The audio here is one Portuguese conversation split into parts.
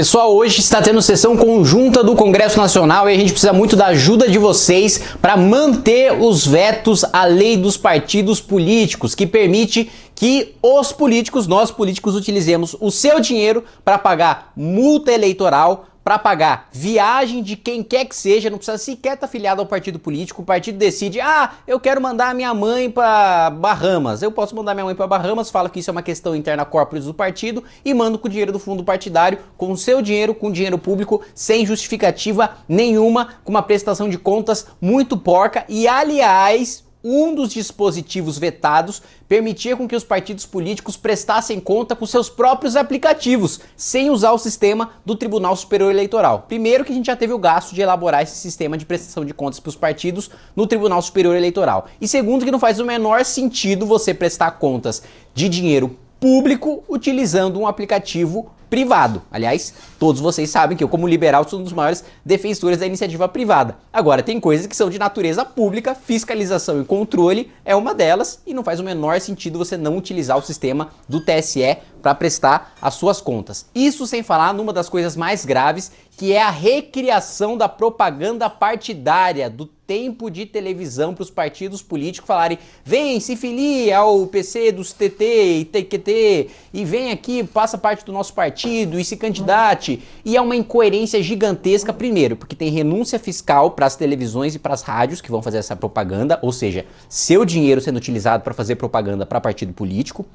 Pessoal, hoje está tendo sessão conjunta do Congresso Nacional e a gente precisa muito da ajuda de vocês para manter os vetos à lei dos partidos políticos, que permite que os políticos, nós políticos, utilizemos o seu dinheiro para pagar multa eleitoral para pagar viagem de quem quer que seja, não precisa sequer estar tá afiliado ao partido político. O partido decide: "Ah, eu quero mandar minha mãe para Bahamas". Eu posso mandar minha mãe para Bahamas, fala que isso é uma questão interna corporis do partido e mando com o dinheiro do fundo partidário, com o seu dinheiro, com dinheiro público, sem justificativa nenhuma, com uma prestação de contas muito porca e aliás, um dos dispositivos vetados permitia com que os partidos políticos prestassem conta com seus próprios aplicativos, sem usar o sistema do Tribunal Superior Eleitoral. Primeiro que a gente já teve o gasto de elaborar esse sistema de prestação de contas para os partidos no Tribunal Superior Eleitoral. E segundo que não faz o menor sentido você prestar contas de dinheiro público utilizando um aplicativo privado. Aliás, todos vocês sabem que eu, como liberal, sou um dos maiores defensores da iniciativa privada. Agora, tem coisas que são de natureza pública, fiscalização e controle é uma delas, e não faz o menor sentido você não utilizar o sistema do TSE para prestar as suas contas. Isso sem falar numa das coisas mais graves, que é a recriação da propaganda partidária, do tempo de televisão para os partidos políticos falarem: vem, se filia ao PC dos TT e TQT, e vem aqui, passa parte do nosso partido partido e se candidate. E é uma incoerência gigantesca, primeiro, porque tem renúncia fiscal para as televisões e para as rádios que vão fazer essa propaganda, ou seja, seu dinheiro sendo utilizado para fazer propaganda para partido político.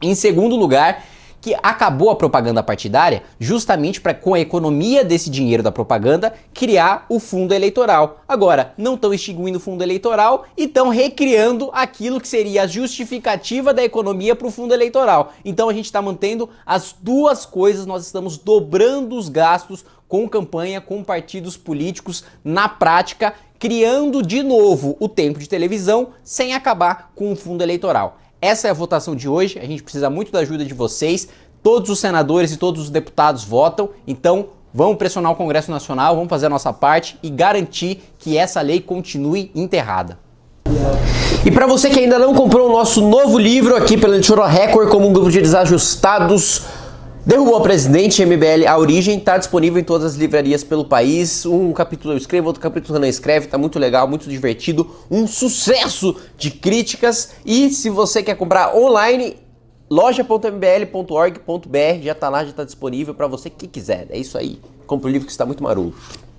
Em segundo lugar, que acabou a propaganda partidária justamente para, com a economia desse dinheiro da propaganda, criar o fundo eleitoral. Agora, não estão extinguindo o fundo eleitoral e estão recriando aquilo que seria a justificativa da economia para o fundo eleitoral. Então a gente está mantendo as duas coisas, nós estamos dobrando os gastos com campanha, com partidos políticos na prática, criando de novo o tempo de televisão sem acabar com o fundo eleitoral. Essa é a votação de hoje, a gente precisa muito da ajuda de vocês. Todos os senadores e todos os deputados votam, então vamos pressionar o Congresso Nacional, vamos fazer a nossa parte e garantir que essa lei continue enterrada. E para você que ainda não comprou o nosso novo livro aqui pela Editora Record, como um grupo de desajustados, Derrubou o presidente, MBL, a origem, tá disponível em todas as livrarias pelo país. Um capítulo eu escrevo, outro capítulo eu não escreve, tá muito legal, muito divertido, um sucesso de críticas. E se você quer comprar online, loja.mbl.org.br já tá lá, já tá disponível para você que quiser. É isso aí. Compre o livro que está muito maroto.